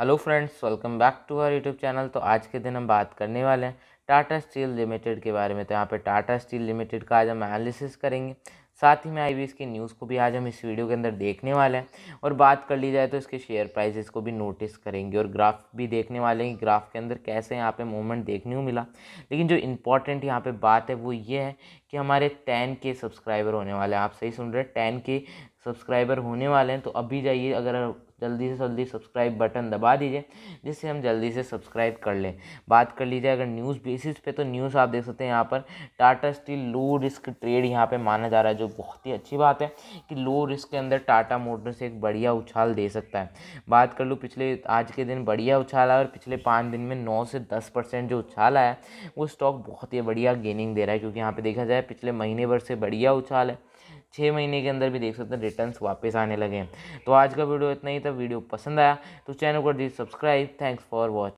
hello friends welcome back to our YouTube channel तो आज के दिन हम बात करने वाले हैं टाटा स्टील लिमिटेड के बारे में तो यहाँ पे टाटा स्टील लिमिटेड का आज हम एनालिसिस करेंगे साथ ही में आई की न्यूज़ को भी आज हम इस वीडियो के अंदर देखने वाले हैं और बात कर ली जाए तो इसके शेयर प्राइजेस को भी नोटिस करेंगे और ग्राफ भी देखने वाले हैं ग्राफ के अंदर कैसे यहाँ पे मूवमेंट देखने को मिला लेकिन जो इम्पॉर्टेंट यहाँ पे बात है वो ये है कि हमारे टेन के सब्सक्राइबर होने वाले हैं आप सही सुन रहे हैं टेन के सब्सक्राइबर होने वाले हैं तो अभी जाइए अगर जल्दी से जल्दी सब्सक्राइब बटन दबा दीजिए जिससे हम जल्दी से सब्सक्राइब कर लें बात कर लीजिए अगर न्यूज़ बेसिस पे तो न्यूज़ आप देख सकते हैं यहाँ पर Tata steel low risk trade यहाँ पे माना जा रहा है जो बहुत ही अच्छी बात है कि लो रिस्क के अंदर टाटा मोटर्स एक बढ़िया उछाल दे सकता है बात कर लूँ पिछले आज के दिन बढ़िया उछाल आया और पिछले पाँच दिन में नौ से दस परसेंट जो उछाल आया वो स्टॉक बहुत ही बढ़िया गेनिंग दे रहा है क्योंकि यहाँ पर देखा जाए है पिछले महीने भर से बढ़िया उछाल है छः महीने के अंदर भी देख सकते हैं रिटर्न वापस आने लगे हैं तो आज का वीडियो इतना ही था वीडियो पसंद आया तो चैनल को दीजिए सब्सक्राइब थैंक्स फॉर वॉच